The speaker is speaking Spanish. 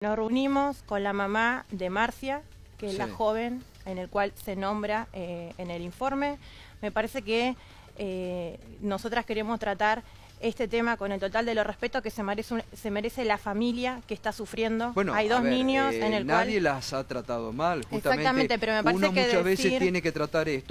Nos reunimos con la mamá de Marcia, que es la joven en el cual se nombra eh, en el informe. Me parece que eh, nosotras queremos tratar este tema con el total de los respetos que se merece, se merece la familia que está sufriendo. Bueno, Hay dos niños en el eh, nadie las ha tratado mal, justamente. Exactamente, pero me parece Uno muchas veces tiene que tratar esto.